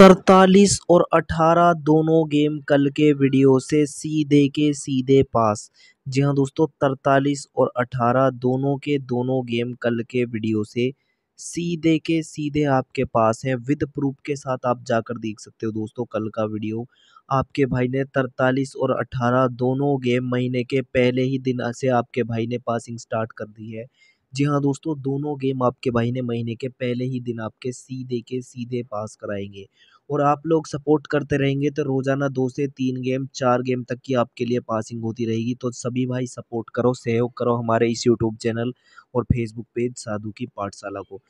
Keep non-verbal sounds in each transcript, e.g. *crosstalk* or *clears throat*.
तरतालीस और अठारह दोनों गेम कल के वीडियो से सीधे के सीधे पास जी हाँ दोस्तों तरतालीस और अठारह दोनों के दोनों गेम कल के वीडियो से सीधे के सीधे आपके पास हैं विद प्रूफ के साथ आप जाकर देख सकते हो दोस्तों कल का वीडियो आपके भाई ने तरतालीस और अठारह दोनों गेम महीने के पहले ही दिन से आपके भाई ने पासिंग स्टार्ट कर दी है जी हाँ दोस्तों, दोनों गेम आपके भाई ने महीने के पहले ही दिन आपके सीधे के सीधे पास कराएंगे और आप लोग सपोर्ट करते रहेंगे तो रोज़ाना दो से तीन गेम, चार गेम तक की आपके लिए पासिंग होती रहेगी। तो सभी भाई सपोर्ट करो, सहयोग करो हमारे इस यूट्यूब चैनल और फेसबुक पेज साधु की पाठशाला को।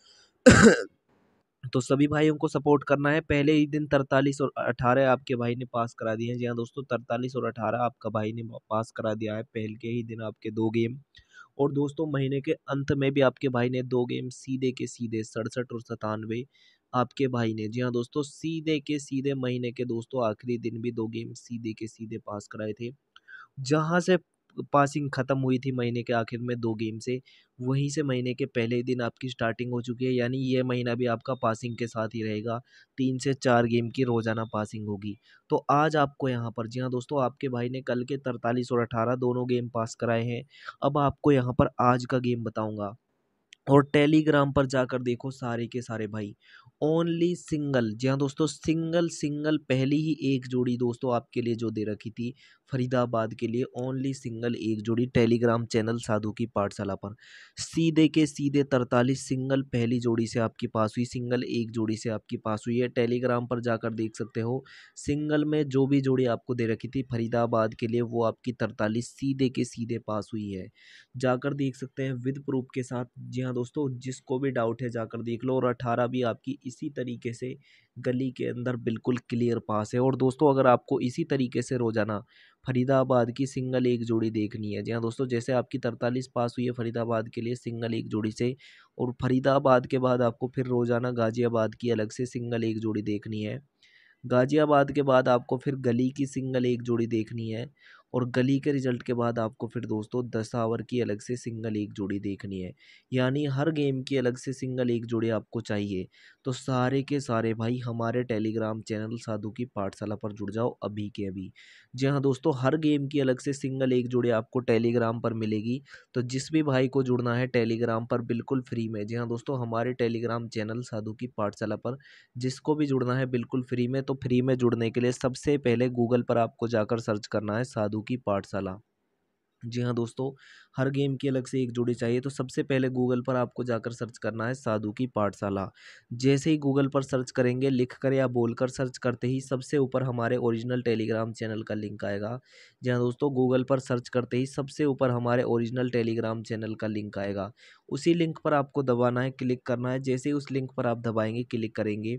तो सभी भाइयों को सपोर्ट करना है, पहले ही दिन तरतालीस और अठारह आपके भाई ने पास करा दिए हैं। जी हाँ दोस्तों, तरतालीस और अठारह आपका भाई ने पास करा दिया है, पहले के ही दिन आपके दो गेम। और दोस्तों महीने के अंत में भी आपके भाई ने दो गेम सीधे के सीधे सड़सठ और सतानवे आपके भाई ने जी हाँ दोस्तों सीधे के सीधे महीने के दोस्तों आखिरी दिन भी दो गेम सीधे के सीधे पास कराए थे जहाँ से पासिंग ख़त्म हुई थी महीने के आखिर में दो गेम से वहीं से महीने के पहले दिन आपकी स्टार्टिंग हो चुकी है यानी यह महीना भी आपका पासिंग के साथ ही रहेगा तीन से चार गेम की रोज़ाना पासिंग होगी तो आज आपको यहाँ पर जी हाँ दोस्तों आपके भाई ने कल के तरतालीस और अठारह दोनों गेम पास कराए हैं अब आपको यहाँ पर आज का गेम बताऊँगा और टेलीग्राम पर जाकर देखो सारे के सारे भाई ओनली सिंगल जी हाँ दोस्तों सिंगल सिंगल पहली ही एक जोड़ी दोस्तों आपके लिए जो दे रखी थी फरीदाबाद के लिए ओनली सिंगल एक जोड़ी टेलीग्राम चैनल साधु की पाठशाला पर सीधे के सीधे तरतालीस सिंगल पहली जोड़ी से आपके पास हुई सिंगल एक जोड़ी से आपके पास हुई है टेलीग्राम पर जाकर देख सकते हो सिंगल में जो भी जोड़ी आपको दे रखी थी फरीदाबाद के लिए वो आपकी तरतालीस सीधे के सीधे पास हुई है जाकर देख सकते हैं विद प्रूफ के साथ जी हाँ दोस्तों जिसको भी डाउट है जाकर देख लो और अठारह भी आपकी इसी तरीके से गली के अंदर बिल्कुल क्लियर पास है और दोस्तों अगर आपको इसी तरीके से रोज़ाना फरीदाबाद की सिंगल एक जोड़ी देखनी है जी हाँ दोस्तों जैसे आपकी तरतालीस पास हुई है फरीदाबाद के लिए सिंगल एक जोड़ी से और फरीदाबाद के बाद आपको फिर रोज़ाना गाज़ियाबाद की अलग से सिंगल एक जोड़ी देखनी है गाज़ियाबाद के बाद आपको फिर गली की सिंगल एक जोड़ी देखनी है और गली के रिज़ल्ट के बाद आपको फिर दोस्तों दस आवर की अलग से सिंगल एक जोड़ी देखनी है यानी हर गेम की अलग से सिंगल एक जोड़ी आपको चाहिए तो सारे के सारे भाई हमारे टेलीग्राम चैनल साधु की पाठशाला पर जुड़ जाओ अभी के अभी जी हाँ दोस्तों हर गेम की अलग से सिंगल एक जोड़ी आपको टेलीग्राम पर मिलेगी तो जिस भी भाई को जुड़ना है टेलीग्राम पर बिल्कुल फ्री में जी हाँ दोस्तों हमारे टेलीग्राम चैनल साधु की पाठशाला पर जिसको भी जुड़ना है बिल्कुल फ्री में तो फ्री में जुड़ने के लिए सबसे पहले गूगल पर आपको जाकर सर्च करना है साधु की पाठशाला जी हाँ दोस्तों हर गेम की अलग से एक जोड़ी चाहिए तो सबसे पहले गूगल पर आपको जाकर सर्च करना है साधु की पाठशाला जैसे ही गूगल पर सर्च करेंगे लिख कर या बोल कर सर्च करते ही सबसे ऊपर हमारे ओरिजिनल टेलीग्राम चैनल का लिंक आएगा जी हाँ दोस्तों गूगल पर सर्च करते ही सबसे ऊपर हमारे ओरिजिनल टेलीग्राम चैनल का लिंक आएगा उसी लिंक पर आपको दबाना है क्लिक करना है जैसे ही उस लिंक पर आप दबाएंगे क्लिक करेंगे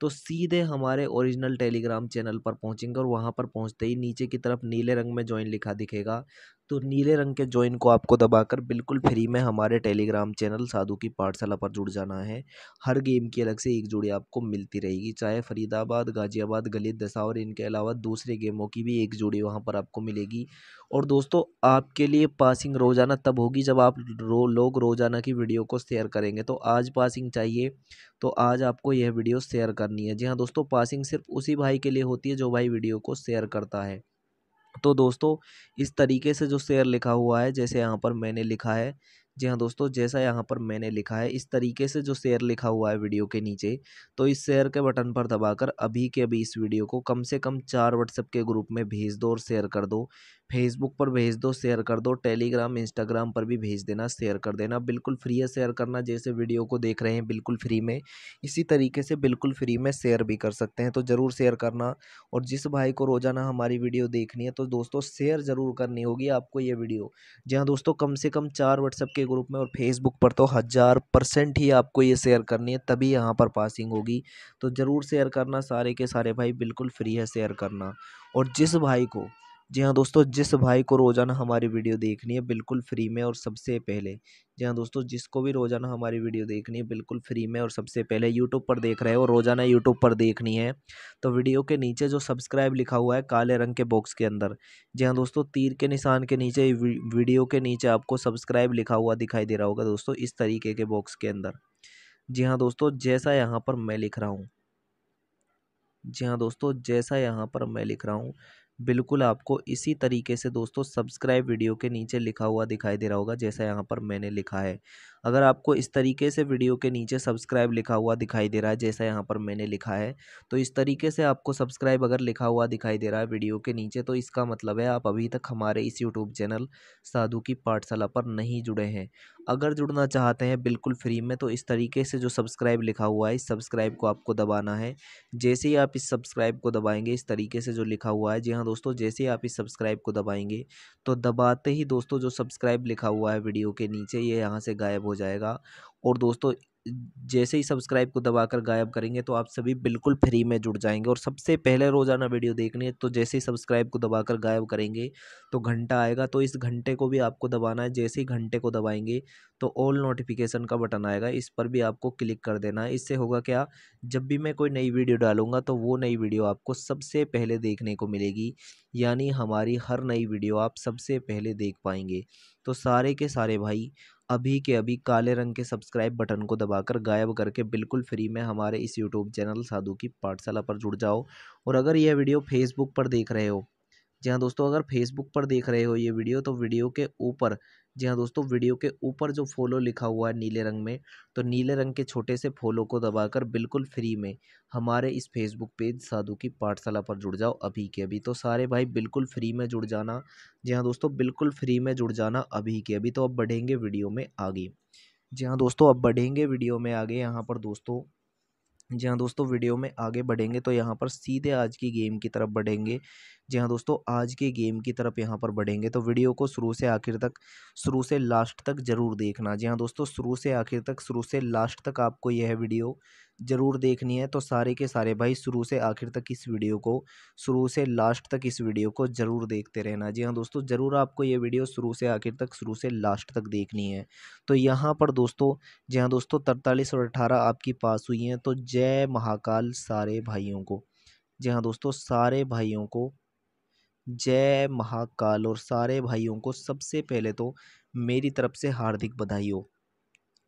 तो सीधे हमारे ओरिजिनल टेलीग्राम चैनल पर पहुंचेंगे और वहाँ पर पहुँचते ही नीचे की तरफ नीले रंग में ज्वाइन लिखा दिखेगा तो नीले रंग के जॉइन को आपको दबाकर बिल्कुल फ्री में हमारे टेलीग्राम चैनल साधु की पाठशाला पर जुड़ जाना है हर गेम की अलग से एक जोड़ी आपको मिलती रहेगी चाहे फरीदाबाद गाजियाबाद गलित और इनके अलावा दूसरे गेमों की भी एक जोड़ी वहाँ पर आपको मिलेगी और दोस्तों आपके लिए पासिंग रोज़ाना तब होगी जब आप रो, लोग रोज़ाना की वीडियो को शेयर करेंगे तो आज पासिंग चाहिए तो आज आपको यह वीडियो शेयर करनी है जी हाँ दोस्तों पासिंग सिर्फ उसी भाई के लिए होती है जो भाई वीडियो को शेयर करता है तो दोस्तों इस तरीके से जो शेयर लिखा हुआ है जैसे यहाँ पर मैंने लिखा है जी हाँ दोस्तों जैसा यहाँ पर मैंने लिखा है इस तरीके से जो शेयर लिखा हुआ है वीडियो के नीचे तो इस शेयर के बटन पर दबाकर अभी के अभी इस वीडियो को कम से कम चार व्हाट्सएप के ग्रुप में भेज दो और शेयर कर दो फेसबुक पर भेज दो शेयर कर दो टेलीग्राम इंस्टाग्राम पर भी भेज देना शेयर कर देना बिल्कुल फ्री है शेयर करना जैसे वीडियो को देख रहे हैं बिल्कुल फ्री में इसी तरीके से बिल्कुल फ्री में शेयर भी कर सकते हैं तो ज़रूर शेयर करना और जिस भाई को रोज़ाना हमारी वीडियो देखनी है तो दोस्तों शेयर ज़रूर करनी होगी आपको ये वीडियो जी हाँ दोस्तों कम से कम चार व्हाट्सएप के ग्रुप में और फेसबुक पर तो हज़ार परसेंट ही आपको ये शेयर करनी है तभी यहाँ पर पासिंग होगी तो ज़रूर शेयर करना सारे के सारे भाई बिल्कुल फ्री है शेयर करना और जिस भाई को जी हाँ दोस्तों जिस भाई को रोज़ाना हमारी वीडियो देखनी है बिल्कुल फ्री में और सबसे पहले जी हाँ दोस्तों जिसको भी रोज़ाना हमारी वीडियो देखनी है बिल्कुल फ्री में और सबसे पहले यूट्यूब पर देख रहे हो रोज़ाना यूट्यूब पर देखनी है तो वीडियो के नीचे जो सब्सक्राइब लिखा हुआ है काले रंग के बॉक्स के अंदर जी हाँ दोस्तों तीर के निशान के नीचे वीडियो के नीचे आपको सब्सक्राइब लिखा हुआ दिखाई दे रहा होगा दोस्तों इस तरीके के बॉक्स के अंदर जी हाँ दोस्तों जैसा यहाँ पर मैं लिख रहा हूँ जी हाँ दोस्तों जैसा यहाँ पर मैं लिख रहा हूँ बिल्कुल आपको इसी तरीके से दोस्तों सब्सक्राइब वीडियो के नीचे लिखा हुआ दिखाई दे रहा होगा जैसा यहाँ पर मैंने लिखा है अगर आपको इस तरीके से वीडियो के नीचे सब्सक्राइब लिखा हुआ दिखाई दे रहा है जैसा यहाँ पर मैंने लिखा है तो इस तरीके से आपको सब्सक्राइब अगर लिखा हुआ दिखाई दे रहा है वीडियो के नीचे तो इसका मतलब है आप अभी तक हमारे इस यूट्यूब चैनल साधु की पाठशाला पर नहीं जुड़े हैं अगर जुड़ना चाहते हैं बिल्कुल फ्री में तो इस तरीके से जो सब्सक्राइब लिखा हुआ है इस सब्सक्राइब को आपको दबाना है जैसे ही आप इस सब्सक्राइब को दबाएंगे इस तरीके से जो लिखा हुआ है जी हाँ दोस्तों जैसे ही आप इस सब्सक्राइब को दबाएंगे तो दबाते ही दोस्तों जो सब्सक्राइब लिखा हुआ है वीडियो के नीचे ये यहाँ से गायब हो जाएगा और दोस्तों जैसे ही सब्सक्राइब को दबाकर गायब करेंगे तो आप सभी बिल्कुल फ्री में जुड़ जाएंगे और सबसे पहले रोज़ाना वीडियो देखनी है तो जैसे ही सब्सक्राइब को दबाकर गायब करेंगे तो घंटा आएगा तो इस घंटे को भी आपको दबाना है जैसे ही घंटे को दबाएंगे तो ऑल नोटिफिकेशन का बटन आएगा इस पर भी आपको क्लिक कर देना है इससे होगा क्या जब भी मैं कोई नई वीडियो डालूंगा तो वो नई वीडियो आपको सबसे पहले देखने को मिलेगी यानी हमारी हर नई वीडियो आप सबसे पहले देख पाएंगे तो सारे के सारे भाई अभी के अभी काले रंग के सब्सक्राइब बटन को दबाकर गायब करके बिल्कुल फ्री में हमारे इस यूट्यूब चैनल साधु की पाठशाला पर जुड़ जाओ और अगर यह वीडियो फेसबुक पर देख रहे हो जी हाँ दोस्तों अगर फेसबुक पर देख रहे हो ये वीडियो तो वीडियो के ऊपर जी हाँ दोस्तों वीडियो के ऊपर जो फॉलो लिखा हुआ है नीले रंग में तो नीले रंग के छोटे से फॉलो को दबाकर बिल्कुल फ्री में हमारे इस फेसबुक पेज साधु की पाठशाला पर जुड़ जाओ अभी के अभी तो सारे भाई बिल्कुल फ्री में जुड़ जाना जी हाँ दोस्तों बिल्कुल फ्री में जुड़ जाना अभी के अभी तो अब बढ़ेंगे वीडियो में आगे जी हाँ दोस्तों अब बढ़ेंगे वीडियो में आगे यहाँ पर दोस्तों जी हाँ दोस्तों वीडियो में आगे बढ़ेंगे तो यहाँ पर सीधे आज की गेम की तरफ बढ़ेंगे जी हाँ दोस्तों आज के गेम की तरफ यहाँ पर बढ़ेंगे तो वीडियो को शुरू से आखिर तक शुरू से लास्ट तक ज़रूर देखना जी हाँ दोस्तों शुरू से आखिर तक शुरू से लास्ट तक आपको यह वीडियो ज़रूर देखनी है तो सारे के सारे भाई शुरू से आखिर तक इस वीडियो को शुरू से लास्ट तक इस वीडियो को ज़रूर देखते रहना जी हाँ दोस्तों ज़रूर आपको ये वीडियो शुरू से आखिर तक शुरू से लास्ट तक देखनी है तो यहाँ पर दोस्तों जी हाँ दोस्तों तरतालीस और अठारह आपकी पास हुई हैं तो जय महाकाल सारे भाइयों को जी हाँ दोस्तों सारे भाइयों को जय महाकाल और सारे भाइयों को सबसे पहले तो मेरी तरफ से हार्दिक बधाई हो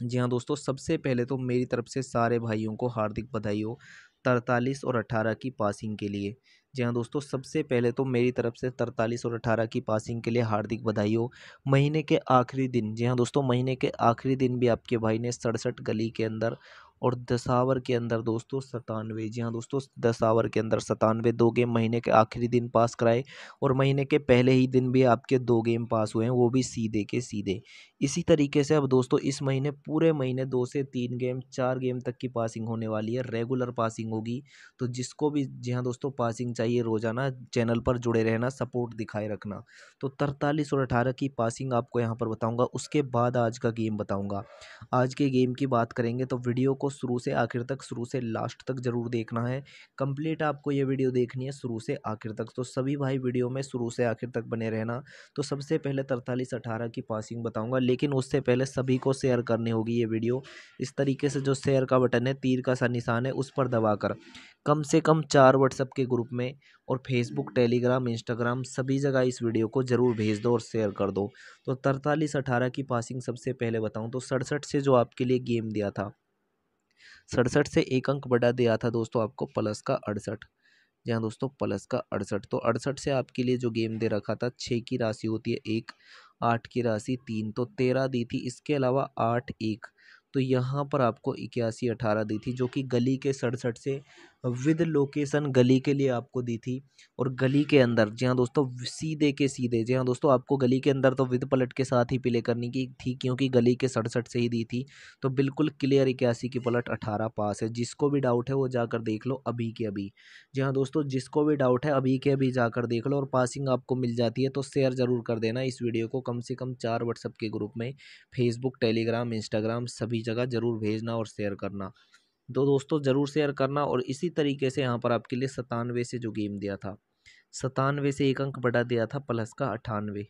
जी हाँ दोस्तों सबसे पहले तो मेरी तरफ से सारे भाइयों को हार्दिक बधाई हो तरतालीस और अठारह की पासिंग के लिए जी हाँ दोस्तों सबसे पहले तो मेरी तरफ से तरतालीस और अठारह की पासिंग के लिए हार्दिक बधाई हो महीने के आखिरी दिन जी हाँ दोस्तों महीने के आखिरी दिन भी आपके भाई ने सड़सठ गली के अंदर और दस आवर के अंदर दोस्तों सतानवे जी हाँ दोस्तों दस आवर के अंदर सतानवे दो गेम महीने के आखिरी दिन पास कराए और महीने के पहले ही दिन भी आपके दो गेम पास हुए हैं वो भी सीधे के सीधे इसी तरीके से अब दोस्तों इस महीने पूरे महीने दो से तीन गेम चार गेम तक की पासिंग होने वाली है रेगुलर पासिंग होगी तो जिसको भी जी हाँ दोस्तों पासिंग चाहिए रोज़ाना चैनल पर जुड़े रहना सपोर्ट दिखाए रखना तो तरतालीस और अठारह की पासिंग आपको यहाँ पर बताऊँगा उसके बाद आज का गेम बताऊँगा आज के गेम की बात करेंगे तो वीडियो को शुरू से आखिर तक शुरू से लास्ट तक ज़रूर देखना है कंप्लीट आपको ये वीडियो देखनी है शुरू से आखिर तक तो सभी भाई वीडियो में शुरू से आखिर तक बने रहना तो सबसे पहले तरतालीस अठारह की पासिंग बताऊँगा लेकिन उससे पहले सभी को शेयर करनी होगी ये वीडियो इस तरीके से जो शेयर का बटन है तीर का सा निशान है उस पर दबाकर कम से कम चार व्हाट्सएप के ग्रुप में और फेसबुक टेलीग्राम इंस्टाग्राम सभी जगह इस वीडियो को ज़रूर भेज दो और शेयर कर दो तो तरतालीस अठारह की पासिंग सबसे पहले बताऊं तो सड़सठ से जो आपके लिए गेम दिया था सड़सठ से एक अंक बढ़ा दिया था दोस्तों आपको प्लस का अड़सठ जी हाँ दोस्तों प्लस का अड़सठ तो अड़सठ से आपके लिए जो गेम दे रखा था छः की राशि होती है एक आठ की राशि तीन तो तेरह दी थी इसके अलावा आठ एक तो यहाँ पर आपको इक्यासी अठारह दी थी जो कि गली के सड़सठ से विद लोकेसन गली के लिए आपको दी थी और गली के अंदर जी हाँ दोस्तों सीधे के सीधे जी हाँ दोस्तों आपको गली के अंदर तो विद पलट के साथ ही प्ले करनी की थी क्योंकि गली के सड़सठ से ही दी थी तो बिल्कुल क्लियर इक्यासी की पलट अठारह पास है जिसको भी डाउट है वो जाकर देख लो अभी के अभी जी हाँ दोस्तों जिसको भी डाउट है अभी के अभी जाकर देख लो और पासिंग आपको मिल जाती है तो शेयर ज़रूर कर देना इस वीडियो को कम से कम चार व्हाट्सअप के ग्रुप में फेसबुक टेलीग्राम इंस्टाग्राम सभी जगह ज़रूर भेजना और शेयर करना दो दोस्तों ज़रूर शेयर करना और इसी तरीके से यहाँ पर आपके लिए सतानवे से जो गेम दिया था सतानवे से एक अंक बढ़ा दिया था प्लस का अठानवे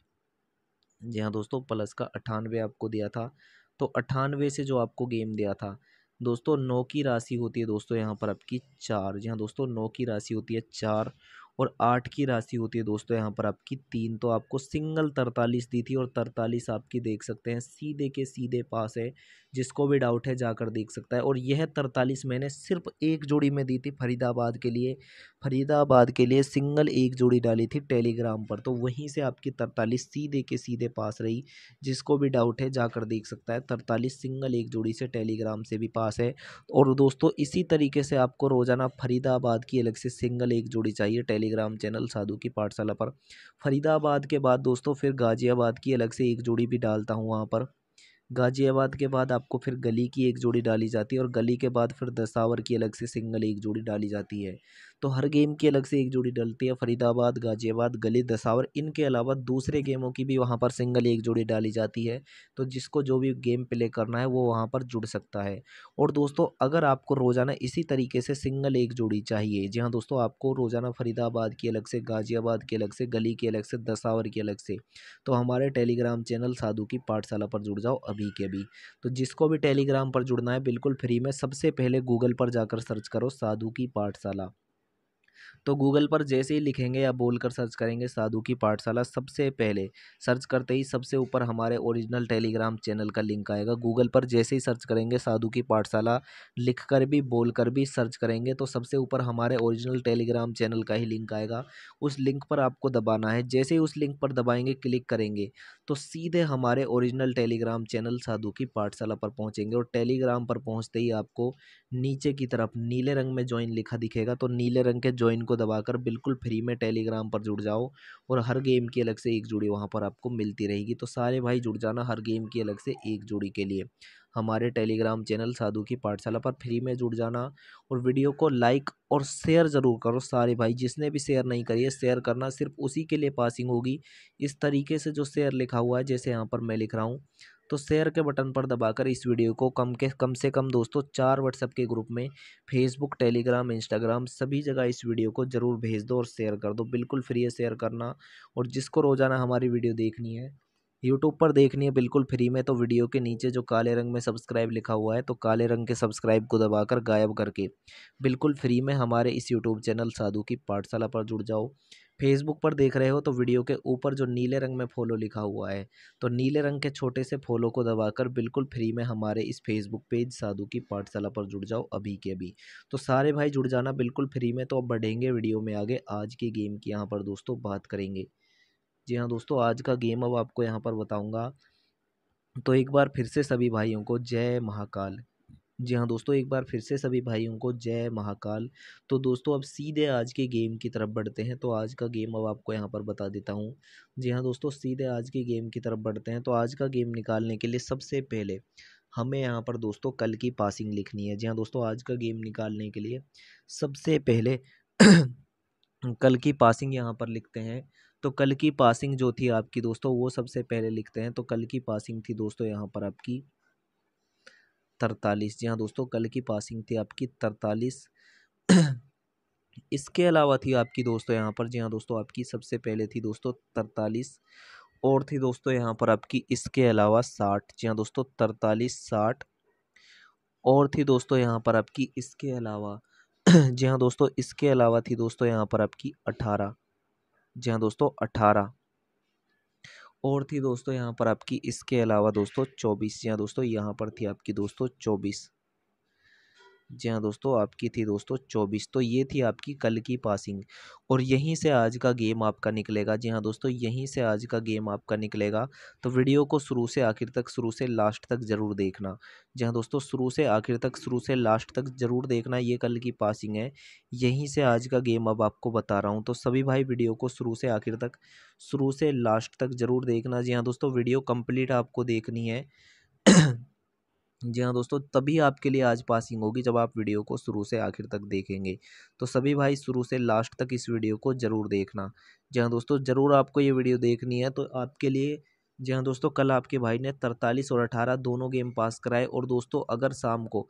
जी हाँ दोस्तों प्लस का अठानवे आपको दिया था तो अठानवे से जो आपको गेम दिया था दोस्तों नौ की राशि होती है दोस्तों यहाँ पर आपकी चार जी हाँ दोस्तों नौ की राशि होती है चार और आठ की राशि होती है दोस्तों यहाँ पर आपकी तीन तो आपको सिंगल तरतालीस दी थी और तरतालीस आपकी देख सकते हैं सीधे के सीधे पास है जिसको भी डाउट है जाकर देख सकता है और यह तरतालीस मैंने सिर्फ एक जोड़ी में दी थी फरीदाबाद के लिए फरीदाबाद के लिए सिंगल एक जोड़ी डाली थी टेलीग्राम पर तो वहीं से आपकी तरतालीस सीधे के सीधे पास रही जिसको भी डाउट है जाकर देख सकता है तरतालीस सिंगल एक जोड़ी से टेलीग्राम से भी पास है और दोस्तों इसी तरीके से आपको रोज़ाना फरीदाबाद की अलग से सिंगल एक जोड़ी चाहिए टेलीग्राम चैनल साधु की पाठशाला पर फरीदाबाद के बाद दोस्तों फिर गाज़ियाबाद की अलग से एक जोड़ी भी डालता हूँ वहाँ पर गाज़ियाबाद के बाद आपको फिर गली की एक जोड़ी डाली जाती है और गली के बाद फिर दसावर की अलग से सिंगल एक जोड़ी डाली जाती है तो हर गेम की अलग से एक जोड़ी डलती है फरीदाबाद गाज़ियाबाद गली दसावर इनके अलावा दूसरे गेमों की भी वहाँ पर सिंगल एक जोड़ी डाली जाती है तो जिसको जो भी गेम प्ले करना है वो वहाँ पर जुड़ सकता है और दोस्तों अगर आपको रोज़ाना इसी तरीके से सिंगल एक जोड़ी चाहिए जी हाँ दोस्तों आपको रोज़ाना फरीदाबाद की अलग से गाज़ियाबाद की अलग से गली की अलग से दसावर की अलग से तो हमारे टेलीग्राम चैनल साधु की पाठशाला पर जुड़ जाओ अभी के अभी तो जिसको भी टेलीग्राम पर जुड़ना है बिल्कुल फ्री में सबसे पहले गूगल पर जाकर सर्च करो साधु की पाठशाला तो गूगल पर जैसे ही लिखेंगे या बोलकर सर्च करेंगे साधु की पाठशाला सबसे पहले सर्च करते ही सबसे ऊपर हमारे ओरिजिनल टेलीग्राम चैनल का लिंक आएगा गूगल पर जैसे ही सर्च करेंगे साधु की पाठशाला लिख कर भी बोल कर भी सर्च करेंगे तो सबसे ऊपर हमारे ओरिजिनल टेलीग्राम चैनल का ही लिंक आएगा उस लिंक पर आपको दबाना है जैसे ही उस लिंक पर दबाएंगे क्लिक करेंगे तो सीधे हमारे ओरिजिनल टेलीग्राम चैनल साधु की पाठशाला पर पहुँचेंगे और टेलीग्राम पर पहुँचते ही आपको नीचे की तरफ नीले रंग में ज्वाइन लिखा दिखेगा तो नीले रंग के ज्वाइन को दबाकर बिल्कुल फ्री में टेलीग्राम पर जुड़ जाओ और हर गेम की अलग से एक जोड़ी वहाँ पर आपको मिलती रहेगी तो सारे भाई जुड़ जाना हर गेम की अलग से एक जोड़ी के लिए हमारे टेलीग्राम चैनल साधु की पाठशाला पर फ्री में जुड़ जाना और वीडियो को लाइक और शेयर ज़रूर करो सारे भाई जिसने भी शेयर नहीं करी है शेयर करना सिर्फ उसी के लिए पासिंग होगी इस तरीके से जो शेयर लिखा हुआ है जैसे यहाँ पर मैं लिख रहा हूँ तो शेयर के बटन पर दबाकर इस वीडियो को कम के कम से कम दोस्तों चार व्हाट्सएप के ग्रुप में फेसबुक टेलीग्राम इंस्टाग्राम सभी जगह इस वीडियो को ज़रूर भेज दो और शेयर कर दो बिल्कुल फ्री है शेयर करना और जिसको रोज़ाना हमारी वीडियो देखनी है यूट्यूब पर देखनी है बिल्कुल फ्री में तो वीडियो के नीचे जो काले रंग में सब्सक्राइब लिखा हुआ है तो काले रंग के सब्सक्राइब को दबाकर गायब करके बिल्कुल फ्री में हमारे इस यूट्यूब चैनल साधु की पाठशाला पर जुड़ जाओ फेसबुक पर देख रहे हो तो वीडियो के ऊपर जो नीले रंग में फॉलो लिखा हुआ है तो नीले रंग के छोटे से फॉलो को दबाकर बिल्कुल फ्री में हमारे इस फेसबुक पेज साधु की पाठशाला पर जुड़ जाओ अभी के अभी तो सारे भाई जुड़ जाना बिल्कुल फ्री में तो अब बढ़ेंगे वीडियो में आगे आज की गेम की यहाँ पर दोस्तों बात करेंगे जी हाँ दोस्तों आज का गेम अब आपको यहाँ पर बताऊँगा तो एक बार फिर से सभी भाइयों को जय महाकाल जी हाँ दोस्तों एक बार फिर से सभी भाइयों को जय महाकाल तो दोस्तों अब सीधे आज के गेम की तरफ बढ़ते हैं तो आज का गेम अब आपको यहाँ पर बता देता हूँ जी हाँ दोस्तों सीधे आज के गेम की तरफ बढ़ते हैं तो आज का गेम निकालने के लिए सबसे पहले हमें यहाँ पर दोस्तों कल की पासिंग लिखनी है जी हाँ दोस्तों आज का गेम निकालने के लिए सबसे पहले *clears throat* कल की पासिंग यहाँ पर लिखते हैं तो कल की पासिंग जो थी आपकी दोस्तों वो सबसे पहले लिखते हैं तो कल की पासिंग थी दोस्तों यहाँ पर आपकी तरतालीस जी हाँ दोस्तों कल की पासिंग थी आपकी तरतालीस इसके अलावा थी आपकी दोस्तों यहाँ पर जी हाँ दोस्तों आपकी सबसे पहले थी दोस्तों तरतालीस और थी दोस्तों यहाँ पर आपकी इसके अलावा साठ जी हाँ दोस्तों तरतालीस साठ और थी दोस्तों यहाँ पर आपकी इसके अलावा *clears throat* जी हाँ दोस्तों इसके अलावा थी दोस्तों यहाँ पर आपकी अठारह जी हाँ दोस्तों अठारह और थी दोस्तों यहाँ पर आपकी इसके अलावा दोस्तों चौबीस जी हाँ दोस्तों यहाँ पर थी आपकी दोस्तों चौबीस जी हाँ दोस्तों आपकी थी दोस्तों चौबीस तो ये थी आपकी कल की पासिंग और यहीं से आज का गेम आपका निकलेगा जी हाँ दोस्तों यहीं से आज का गेम आपका निकलेगा तो वीडियो को शुरू से आखिर तक शुरू से लास्ट तक ज़रूर देखना जी हाँ दोस्तों शुरू से आखिर तक शुरू से लास्ट तक ज़रूर देखना ये कल की पासिंग है यहीं से आज का गेम अब आपको बता रहा हूँ तो सभी भाई वीडियो को शुरू से आखिर तक शुरू से लास्ट तक ज़रूर देखना जी हाँ दोस्तों वीडियो कम्प्लीट आपको देखनी है जी हाँ दोस्तों तभी आपके लिए आज पासिंग होगी जब आप वीडियो को शुरू से आखिर तक देखेंगे तो सभी भाई शुरू से लास्ट तक इस वीडियो को ज़रूर देखना जी हाँ दोस्तों ज़रूर आपको ये वीडियो देखनी है तो आपके लिए जी हाँ दोस्तों कल आपके भाई ने तरतालीस और अठारह दोनों गेम पास कराए और दोस्तों अगर शाम को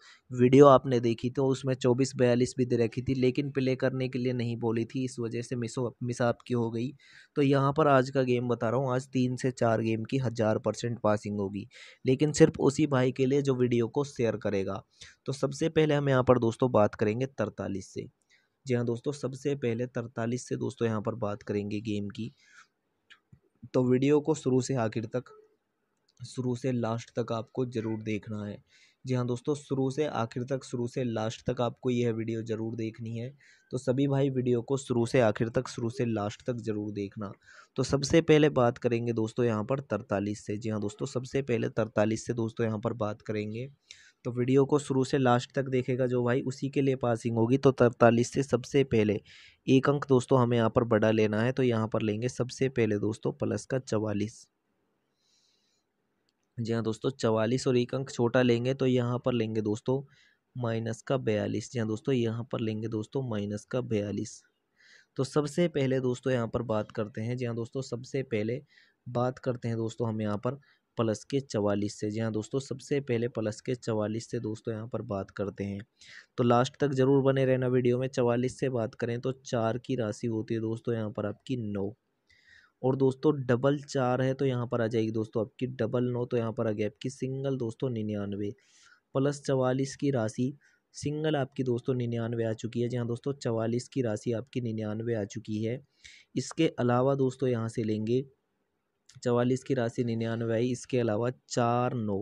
वीडियो आपने देखी तो उसमें चौबीस बयालीस भी दे रखी थी लेकिन प्ले करने के लिए नहीं बोली थी इस वजह से मिसो मिस आपकी हो गई तो यहाँ पर आज का गेम बता रहा हूँ आज तीन से चार गेम की हज़ार परसेंट पासिंग होगी लेकिन सिर्फ उसी भाई के लिए जो वीडियो को शेयर करेगा तो सबसे पहले हम यहाँ पर दोस्तों बात करेंगे तरतालीस से जी हाँ दोस्तों सबसे पहले तरतालीस से दोस्तों यहाँ पर बात करेंगे गेम की तो वीडियो को शुरू से आखिर तक शुरू से लास्ट तक आपको ज़रूर देखना है जी हाँ दोस्तों शुरू से आखिर तक शुरू से लास्ट तक आपको यह वीडियो ज़रूर देखनी है तो सभी भाई वीडियो को शुरू से आखिर तक शुरू से लास्ट तक ज़रूर देखना तो सबसे पहले बात करेंगे दोस्तों यहाँ पर तरतालीस से जी हाँ दोस्तों सबसे पहले तरतालीस से दोस्तों यहाँ पर बात करेंगे तो वीडियो को शुरू से लास्ट तक देखेगा जो भाई उसी के लिए पासिंग होगी तो तरतालीस से सबसे पहले एक अंक दोस्तों हमें यहाँ पर बड़ा लेना है तो यहाँ पर लेंगे सबसे पहले दोस्तों प्लस का चवालीस जी हाँ दोस्तों चवालीस और एक अंक छोटा लेंगे तो यहाँ पर लेंगे दोस्तों माइनस का बयालीस जी हाँ दोस्तों यहाँ पर लेंगे दोस्तों माइनस का बयालीस तो सबसे पहले दोस्तों यहाँ पर बात करते हैं जी हाँ दोस्तों सबसे पहले बात करते हैं दोस्तों हम यहाँ पर प्लस के चवालीस से जी हाँ दोस्तों सबसे पहले प्लस के चवालीस से दोस्तों यहाँ पर बात करते हैं तो लास्ट तक ज़रूर बने रहना वीडियो में चवालीस से बात करें तो चार की राशि होती है दोस्तों यहाँ पर आपकी नौ और दोस्तों डबल चार है तो यहाँ पर आ जाएगी दोस्तों आपकी डबल नौ तो यहाँ पर आ गया आपकी सिंगल दोस्तों निन्यानवे प्लस चवालीस की राशि सिंगल आपकी दोस्तों निन्यानवे आ चुकी है जहाँ दोस्तों चवालीस की राशि आपकी निन्यानवे आ चुकी है इसके अलावा दोस्तों यहाँ से लेंगे चवालीस की राशि निन्यानवे आई इसके अलावा चार नौ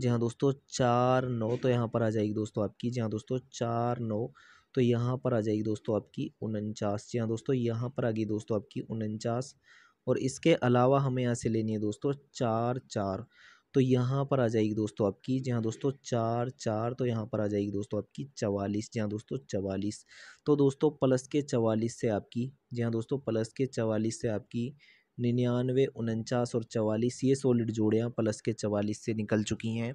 जी हाँ दोस्तों चार नौ तो यहाँ पर आ जाएगी दोस्तों आपकी जी हाँ दोस्तों चार नौ तो यहाँ पर आ जाएगी दोस्तों आपकी उनचास जी हाँ दोस्तों यहाँ पर आ गई दोस्तों आपकी उनचास और इसके अलावा हमें यहाँ से लेनी है दोस्तों चार चार तो यहाँ पर आ जाएगी दोस्तों आपकी जी हाँ दोस्तों चार चार तो यहाँ पर आ जाएगी दोस्तों आपकी चवालीस जी हाँ दोस्तों चवालीस तो दोस्तों प्लस के चवालीस से आपकी जी हाँ दोस्तों प्लस के चवालीस से आपकी निन्यानवे उनचास और चवालीस ये सॉलिड जोड़ियाँ प्लस के चवालीस से निकल चुकी हैं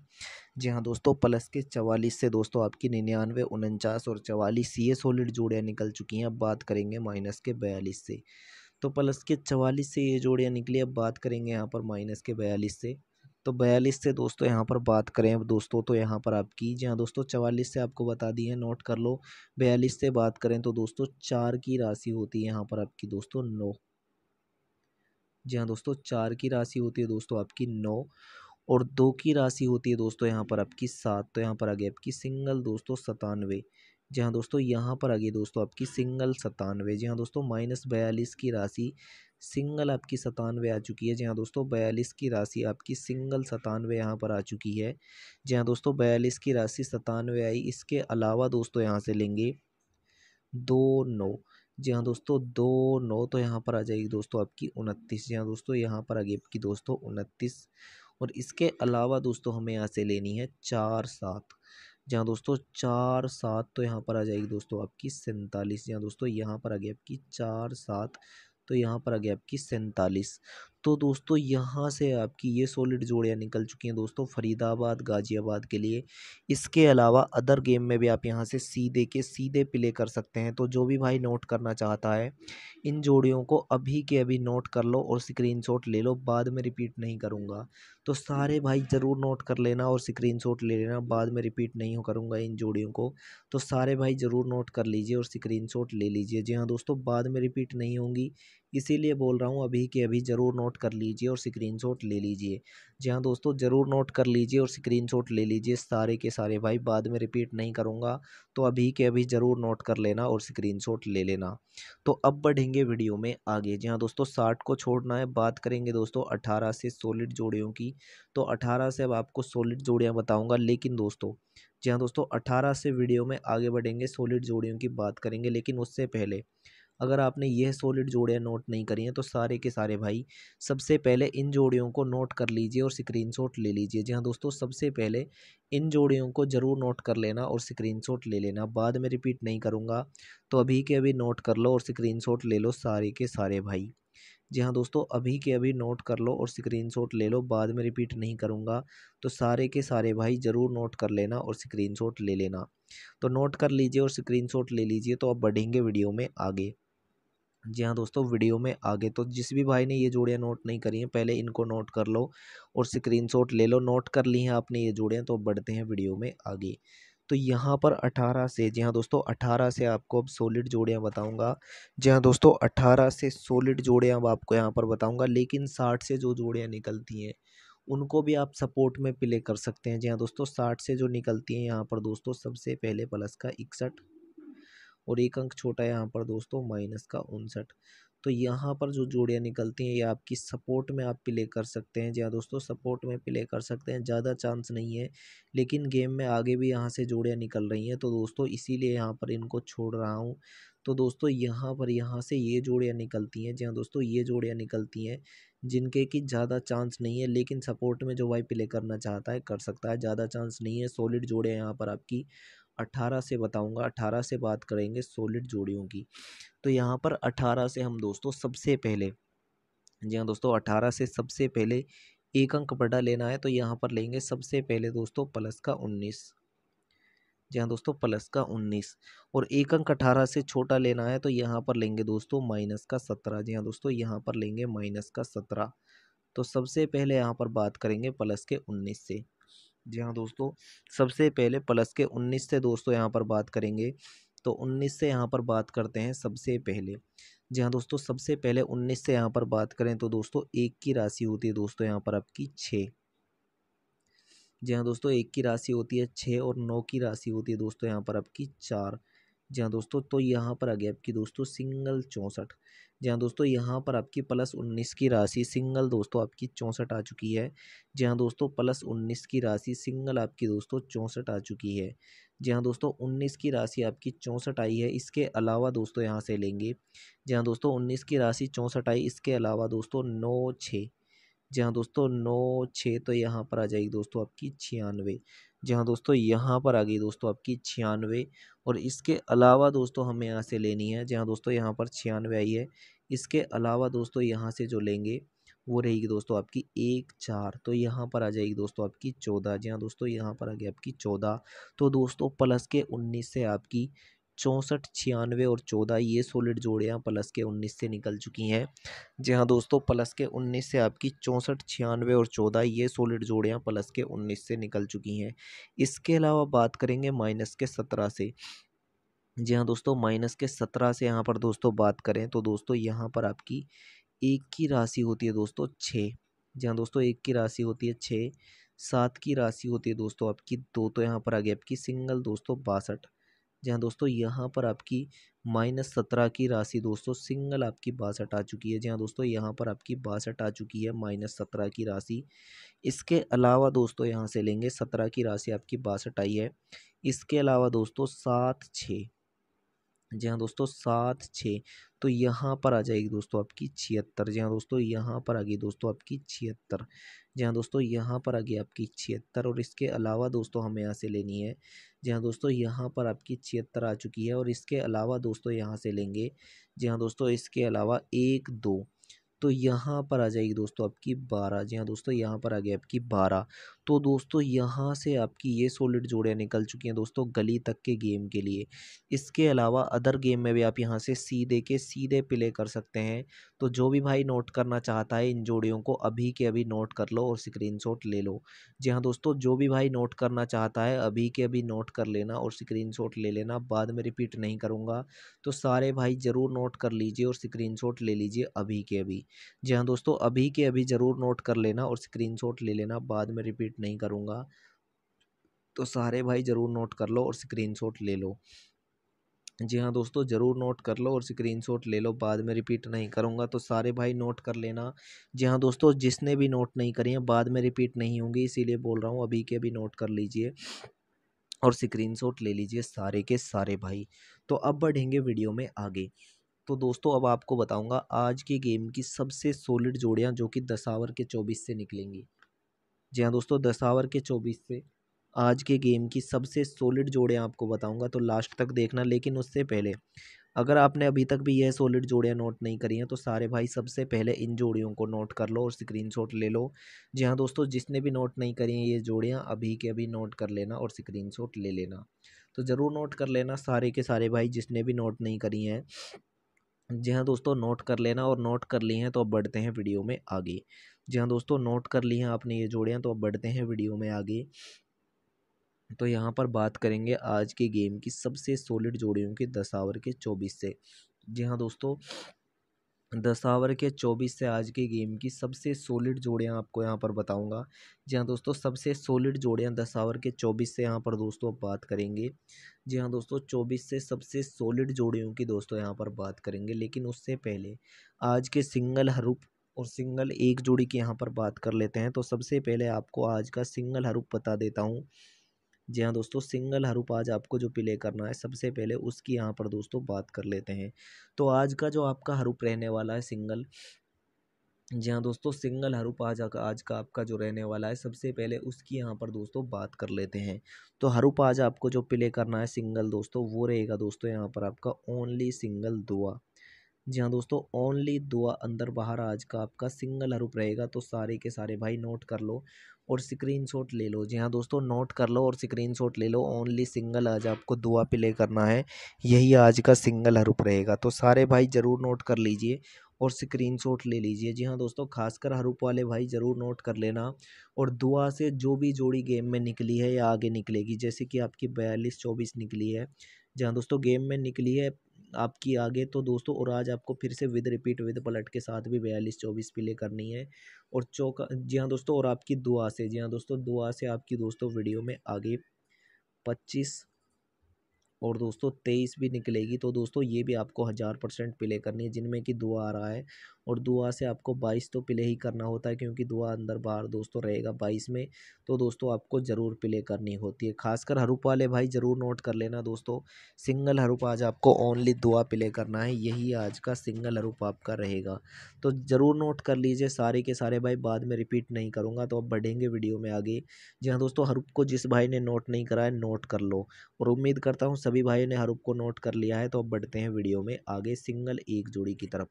जी हाँ दोस्तों प्लस के चवालीस से दोस्तों आपकी निन्यानवे उनचास और चवालीस ये सॉलिड जोड़ियाँ निकल चुकी हैं अब बात करेंगे माइनस के बयालीस से तो प्लस के चवालीस से ये जोड़ियाँ निकली अब बात करेंगे यहाँ पर माइनस के बयालीस से तो बयालीस से दोस्तों यहाँ पर बात करें अब दोस्तों तो यहाँ पर आपकी जी हाँ दोस्तों चवालीस से आपको बता दी है नोट कर लो बयालीस से बात करें तो दोस्तों चार की राशि होती है यहाँ पर आपकी दोस्तों नौ जी हाँ दोस्तों चार की राशि होती है दोस्तों आपकी नौ और दो की राशि होती है दोस्तों यहाँ पर आपकी सात तो यहाँ पर आ गई आपकी सिंगल दोस्तों सतानवे जी हाँ दोस्तों यहाँ पर आ गई दोस्तों आपकी सिंगल सतानवे जी हाँ दोस्तों माइनस बयालीस की राशि सिंगल आपकी सतानवे आ चुकी है जी हाँ दोस्तों बयालीस की राशि आपकी सिंगल सतानवे यहाँ पर आ चुकी है जी हाँ दोस्तों बयालीस की राशि सतानवे आई इसके अलावा दोस्तों यहाँ से लेंगे दो नौ जी हाँ दोस्तों दो नौ तो यहाँ पर आ जाएगी दोस्तों आपकी उनतीस जी हाँ दोस्तों यहाँ पर आ गई आपकी दोस्तों उनतीस और इसके अलावा दोस्तों हमें यहाँ से लेनी है चार सात जहाँ दोस्तों चार सात तो यहाँ पर आ जाएगी दोस्तों आपकी सैंतालीस यहाँ दोस्तों यहाँ पर आ गई आपकी चार सात तो यहाँ पर आ गई आपकी सैंतालीस तो दोस्तों यहाँ से आपकी ये सॉलिड जोड़ियाँ निकल चुकी हैं दोस्तों फरीदाबाद गाज़ियाबाद के लिए इसके अलावा अदर गेम में भी आप यहाँ से सीधे के सीधे प्ले कर सकते हैं तो जो भी भाई नोट करना चाहता है इन जोड़ियों को अभी के अभी नोट कर लो और स्क्रीन ले लो बाद में रिपीट नहीं करूँगा तो सारे भाई ज़रूर नोट कर लेना और स्क्रीन ले लेना बाद में रिपीट नहीं करूँगा इन जोड़ियों को तो सारे भाई ज़रूर नोट कर लीजिए और स्क्रीन ले लीजिए जी हाँ दोस्तों बाद में रिपीट नहीं होंगी इसीलिए बोल रहा हूँ अभी के अभी ज़रूर नोट कर लीजिए और स्क्रीनशॉट ले लीजिए जी हाँ दोस्तों ज़रूर नोट कर लीजिए और स्क्रीनशॉट ले लीजिए सारे के सारे भाई बाद में रिपीट नहीं करूँगा तो अभी के अभी ज़रूर नोट कर लेना और स्क्रीन ले लेना तो अब बढ़ेंगे वीडियो में आगे जी हाँ दोस्तों साठ को छोड़ना है बात करेंगे दोस्तों अठारह से सोलिड जोड़ियों की तो अठारह से अब आपको सोलिड जोड़ियाँ बताऊँगा लेकिन दोस्तों जी हाँ दोस्तों अठारह से वीडियो में आगे बढ़ेंगे सोलिड जोड़ियों की बात करेंगे लेकिन उससे पहले अगर आपने यह सॉलिड जोड़ियाँ नोट नहीं करी हैं तो सारे के सारे भाई सबसे पहले इन जोड़ियों को नोट कर लीजिए और स्क्रीन ले लीजिए जी हाँ दोस्तों सबसे पहले इन जोड़ियों को ज़रूर नोट कर लेना और स्क्रीन ले लेना बाद में रिपीट नहीं करूँगा तो अभी के अभी नोट कर लो और स्क्रीन ले लो सारे के सारे भाई जी हाँ दोस्तों अभी के अभी नोट कर लो और स्क्रीनशॉट ले लो बाद में रिपीट नहीं करूँगा तो सारे के सारे भाई ज़रूर नोट कर लेना और स्क्रीनशॉट ले लेना तो नोट कर लीजिए और स्क्रीनशॉट ले लीजिए तो आप बढ़ेंगे वीडियो में आगे जी हाँ दोस्तों वीडियो में आगे तो जिस भी भाई ने ये जोड़ियाँ नोट नहीं करी हैं पहले इनको नोट कर लो और स्क्रीनशॉट ले लो नोट कर ली हैं आपने ये जोड़ियाँ तो बढ़ते हैं वीडियो में आगे तो यहाँ पर अठारह से जी हाँ दोस्तों अठारह से आपको अब सॉलिड जोड़ियाँ बताऊँगा जी हाँ दोस्तों अठारह से सॉलिड जोड़ियाँ अब आपको यहाँ पर बताऊँगा लेकिन साठ से जो जोड़ियाँ निकलती हैं उनको भी आप सपोर्ट में प्ले कर सकते हैं जी हाँ दोस्तों साठ से जो निकलती हैं यहाँ पर दोस्तों सबसे पहले प्लस का इकसठ और एक अंक छोटा है यहाँ पर दोस्तों माइनस का उनसठ तो यहाँ पर जो जोड़ियाँ निकलती हैं ये आपकी सपोर्ट में आप प्ले कर सकते हैं जी हाँ दोस्तों सपोर्ट में प्ले कर सकते हैं ज़्यादा चांस नहीं है लेकिन गेम में आगे भी यहाँ से जोड़ियाँ निकल रही हैं तो दोस्तों इसीलिए यहाँ पर इनको छोड़ रहा हूँ तो दोस्तों यहाँ पर यहाँ से ये जोड़ियाँ निकलती हैं जी हाँ दोस्तों ये जोड़ियाँ निकलती हैं जिनके कि ज़्यादा चांस नहीं है लेकिन सपोर्ट में जो भाई प्ले करना चाहता है कर सकता है ज़्यादा चांस नहीं है सॉलिड जोड़े यहाँ पर आपकी अट्ठारह से बताऊंगा अठारह से बात करेंगे सोलिड जोड़ियों की तो यहाँ पर अठारह से हम दोस्तों सबसे पहले जी हाँ दोस्तों अठारह से सबसे पहले एक अंक बटा लेना है तो यहाँ पर लेंगे सबसे पहले दोस्तों प्लस का उन्नीस जी हाँ दोस्तों प्लस का उन्नीस और एक अंक अठारह से छोटा लेना है तो यहाँ पर लेंगे दोस्तों माइनस का सत्रह जी हाँ दोस्तों यहाँ पर लेंगे माइनस का सत्रह तो सबसे पहले यहाँ पर बात करेंगे प्लस के उन्नीस से जी हाँ दोस्तों सबसे पहले प्लस के उन्नीस से दोस्तों यहाँ पर बात करेंगे तो उन्नीस से यहाँ पर बात करते हैं सबसे पहले जी हाँ दोस्तों सबसे पहले उन्नीस से यहाँ पर बात करें तो दोस्तों एक की राशि होती है दोस्तों यहाँ पर आपकी छः जी हाँ दोस्तों एक की राशि होती है छः और नौ की राशि होती है दोस्तों यहाँ पर आपकी चार जी हाँ दोस्तों तो यहाँ पर आ गया आपकी दोस्तों सिंगल चौंसठ जी हाँ दोस्तों यहाँ पर आपकी प्लस उन्नीस की राशि सिंगल दोस्तों आपकी चौंसठ आ चुकी है जी हाँ दोस्तों प्लस उन्नीस की राशि सिंगल आपकी दोस्तों चौंसठ आ चुकी है जी हाँ दोस्तों उन्नीस की राशि आपकी चौंसठ आई है इसके अलावा दोस्तों यहाँ से लेंगे जी हाँ दोस्तों उन्नीस की राशि चौंसठ आई इसके अलावा दोस्तों नौ छः जी हाँ दोस्तों नौ छः तो यहाँ पर आ जाएगी दोस्तों आपकी छियानवे जी हाँ दोस्तों यहाँ पर आ गई दोस्तों आपकी छियानवे और इसके अलावा दोस्तों हमें यहाँ से लेनी है जी हाँ दोस्तों यहाँ पर छियानवे आई है इसके अलावा दोस्तों यहाँ से जो लेंगे वो रहेगी दोस्तों आपकी एक चार तो यहाँ पर आ जाएगी दोस्तों आपकी चौदह जी हाँ दोस्तों यहाँ पर आ गई आपकी चौदह तो दोस्तों प्लस के उन्नीस से आपकी चौंसठ छियानवे और चौदह ये सॉलिड जोड़ियाँ प्लस के उन्नीस से निकल चुकी हैं जी हाँ दोस्तों प्लस के उन्नीस से आपकी चौंसठ छियानवे और चौदह ये सॉलिड जोड़ियाँ प्लस के उन्नीस से निकल चुकी हैं इसके अलावा बात करेंगे माइनस के सत्रह से जी हाँ दोस्तों माइनस के सत्रह से यहाँ पर दोस्तों बात करें तो दोस्तों यहाँ पर आपकी एक की राशि होती है दोस्तों छः जी हाँ दोस्तों एक की राशि होती है छः सात की राशि होती है दोस्तों आपकी दो तो यहाँ पर आ गई आपकी सिंगल दोस्तों बासठ जहाँ दोस्तों यहाँ पर आपकी माइनस सत्रह की राशि दोस्तों सिंगल आपकी बासठ आ चुकी है जहाँ दोस्तों यहाँ पर आपकी बासठ आ चुकी है माइनस सत्रह की राशि इसके अलावा दोस्तों यहाँ से लेंगे सत्रह की राशि आपकी बासठ आई है इसके अलावा दोस्तों सात छः जी हाँ दोस्तों सात छः तो यहाँ पर आ जाएगी दोस्तों आपकी छिहत्तर जी हाँ दोस्तों यहाँ पर आ गई दोस्तों आपकी छिहत्तर जी हाँ दोस्तों यहाँ पर आ गई आपकी छिहत्तर और इसके अलावा दोस्तों हमें यहाँ से लेनी है जी हाँ दोस्तों यहाँ पर आपकी छिहत्तर आ चुकी है और इसके अलावा दोस्तों यहाँ से लेंगे जी हाँ दोस्तों इसके अलावा एक दो तो यहाँ पर आ जाएगी दोस्तों आपकी बारह जी हाँ दोस्तों यहाँ पर आ गई आपकी बारह तो दोस्तों यहाँ से आपकी ये सोलिड जोड़ियाँ निकल चुकी हैं दोस्तों गली तक के गेम के लिए इसके अलावा अदर गेम में भी आप यहाँ से सीधे के सीधे प्ले कर सकते हैं तो जो भी भाई नोट करना चाहता है इन जोड़ियों को अभी के अभी नोट कर लो और स्क्रीन ले लो जी हाँ दोस्तों जो भी भाई नोट करना चाहता है अभी के अभी नोट कर लेना और स्क्रीन ले लेना बाद में रिपीट नहीं करूँगा तो सारे भाई ज़रूर नोट कर लीजिए और स्क्रीन ले लीजिए अभी के अभी जी हाँ दोस्तों अभी के अभी ज़रूर नोट कर लेना और स्क्रीन ले लेना बाद में रिपीट रिपीट नहीं करूँगा तो सारे भाई ज़रूर नोट कर लो और स्क्रीन ले लो जी हाँ दोस्तों ज़रूर नोट कर लो और स्क्रीनशॉट ले लो बाद में रिपीट नहीं करूँगा तो सारे भाई नोट कर लेना जी हाँ दोस्तों जिसने भी नोट नहीं करी है बाद में रिपीट नहीं होंगी इसीलिए बोल रहा हूँ अभी के भी नोट कर लीजिए और स्क्रीनशॉट ले लीजिए सारे के सारे भाई तो अब बढ़ेंगे वीडियो में आगे तो दोस्तों अब आपको बताऊँगा आज के गेम की सबसे सोलिड जोड़ियाँ जो कि दसावर के चौबीस से निकलेंगी जी हाँ दोस्तों दस आवर के चौबीस से आज के गेम की सबसे सॉलिड जोड़ियाँ आपको बताऊंगा तो लास्ट तक देखना लेकिन उससे पहले अगर आपने अभी तक भी यह सॉलिड जोड़ियाँ नोट नहीं करी हैं तो सारे भाई सबसे पहले इन जोड़ियों को नोट कर लो और स्क्रीनशॉट ले लो जी हाँ दोस्तों जिसने भी नोट नहीं करी हैं ये जोड़ियाँ अभी के अभी नोट कर लेना और स्क्रीनशॉट ले लेना तो ज़रूर नोट कर लेना सारे के सारे भाई जिसने भी नोट नहीं करी हैं जी हाँ दोस्तों नोट कर लेना और नोट कर ली हैं तो अब बढ़ते हैं वीडियो में आगे जी हाँ दोस्तों नोट कर ली हैं आपने ये जोड़ियाँ तो अब बढ़ते हैं वीडियो में आगे तो यहाँ पर बात करेंगे आज के गेम की सबसे सॉलिड जोड़ियों की दस आवर के चौबीस से जी हाँ दोस्तों दस आवर के चौबीस से आज के गेम की सबसे सॉलिड जोड़ियाँ आपको यहाँ पर बताऊँगा जी हाँ दोस्तों सबसे सॉलिड जोड़ियाँ दस आवर के चौबीस से यहाँ पर दोस्तों अब बात करेंगे जी हाँ दोस्तों चौबीस से सबसे सॉलिड जोड़ियों की दोस्तों यहाँ पर बात करेंगे लेकिन उससे पहले आज के सिंगल हरूप और सिंगल एक जोड़ी की यहाँ पर बात कर लेते हैं तो सबसे पहले आपको आज का सिंगल हरूप बता देता हूँ जी हाँ दोस्तों सिंगल हरूप आज आपको जो प्ले करना है सबसे पहले उसकी यहाँ पर दोस्तों बात कर लेते हैं तो आज का जो आपका हरूप रहने वाला है सिंगल जी हाँ दोस्तों सिंगल हरूप आज का आज का आपका जो रहने वाला है सबसे पहले उसकी यहाँ पर दोस्तों बात कर लेते हैं तो हरूप आज आपको जो प्ले करना है सिंगल दोस्तों वो रहेगा दोस्तों यहाँ पर आपका ओनली सिंगल दुआ जी हाँ दोस्तों ओनली दुआ अंदर बाहर आज का आपका सिंगल हरूप रहेगा तो सारे के सारे भाई नोट कर लो और स्क्रीनशॉट ले लो जी हाँ दोस्तों नोट कर लो और स्क्रीनशॉट ले लो ओनली सिंगल आज आपको दुआ प्ले करना है यही आज का सिंगल हरूप रहेगा तो सारे भाई ज़रूर नोट कर लीजिए और स्क्रीनशॉट ले लीजिए जी हाँ दोस्तों खासकर हरूप वाले भाई ज़रूर नोट कर लेना और दुआ से जो भी जोड़ी गेम में निकली है या आगे निकलेगी जैसे कि आपकी बयालीस चौबीस निकली है जहाँ दोस्तों गेम में निकली है आपकी आगे तो दोस्तों और आज आपको फिर से विद रिपीट विद पलट के साथ भी बयालीस चौबीस प्ले करनी है और चौका जी हाँ दोस्तों और आपकी दुआ से जी हाँ दोस्तों दुआ से आपकी दोस्तों वीडियो में आगे पच्चीस और दोस्तों तेईस भी निकलेगी तो दोस्तों ये भी आपको हज़ार परसेंट प्ले करनी है जिनमें कि दुआ आ रहा है और दुआ से आपको बाईस तो प्ले ही करना होता है क्योंकि दुआ अंदर बाहर दोस्तों रहेगा बाईस में तो दोस्तों आपको ज़रूर प्ले करनी होती है खासकर हरूप वाले भाई ज़रूर नोट कर लेना दोस्तों सिंगल हरूप आज आपको ओनली दुआ प्ले करना है यही आज का सिंगल हरूप आपका रहेगा तो ज़रूर नोट कर लीजिए सारे के सारे भाई बाद में रिपीट नहीं करूँगा तो आप बढ़ेंगे वीडियो में आगे जी हाँ दोस्तों हरूप को जिस भाई ने नोट नहीं करा है नोट कर लो और उम्मीद करता हूँ सभी भाइयों ने हरूप को नोट कर लिया है तो अब बढ़ते हैं वीडियो में आगे सिंगल एक जोड़ी की तरफ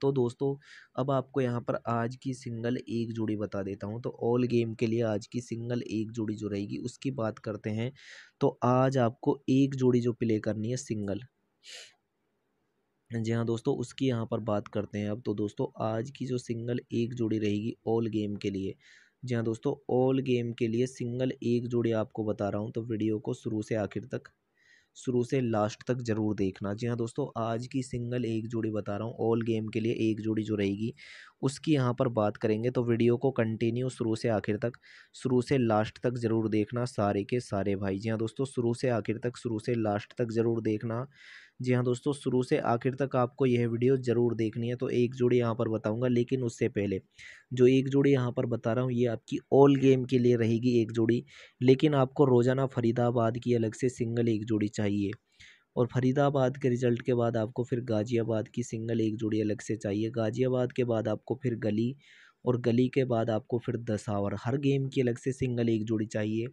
तो दोस्तों अब आपको यहाँ पर आज की सिंगल एक जोड़ी बता देता हूँ तो ऑल गेम के लिए आज की सिंगल एक जोड़ी जो रहेगी उसकी बात करते हैं तो आज आपको एक जोड़ी जो प्ले करनी है सिंगल जी हाँ दोस्तों उसकी यहाँ पर बात करते हैं अब तो दोस्तों आज की जो सिंगल एक जोड़ी रहेगी ऑल गेम के लिए जी हाँ दोस्तों ऑल गेम के लिए सिंगल एक जोड़ी आपको बता रहा हूँ तो वीडियो को शुरू से आखिर तक शुरू से लास्ट तक ज़रूर देखना जी हाँ दोस्तों आज की सिंगल एक जोड़ी बता रहा हूँ ऑल गेम के लिए एक जोड़ी जो रहेगी उसकी यहाँ पर बात करेंगे तो वीडियो को कंटिन्यू शुरू से आखिर तक शुरू से लास्ट तक ज़रूर देखना सारे के सारे भाई जी हाँ दोस्तों शुरू से आखिर तक शुरू से लास्ट तक ज़रूर देखना जी हाँ दोस्तों शुरू से आखिर तक आपको यह वीडियो ज़रूर देखनी है तो एक जोड़ी यहाँ पर बताऊँगा लेकिन उससे पहले जो एक जोड़ी यहाँ पर बता रहा हूँ ये आपकी ऑल गेम के लिए रहेगी एक जोड़ी लेकिन आपको रोज़ाना फरीदाबाद की अलग से सिंगल एक जोड़ी चाहिए और फरीदाबाद के रिज़ल्ट के बाद आपको फिर गाज़ियाबाद की सिंगल एक जोड़ी अलग से चाहिए गाज़ियाबाद के बाद आपको फिर गली और गली के बाद आपको फिर दसावर हर गेम की अलग से सिंगल एक जोड़ी चाहिए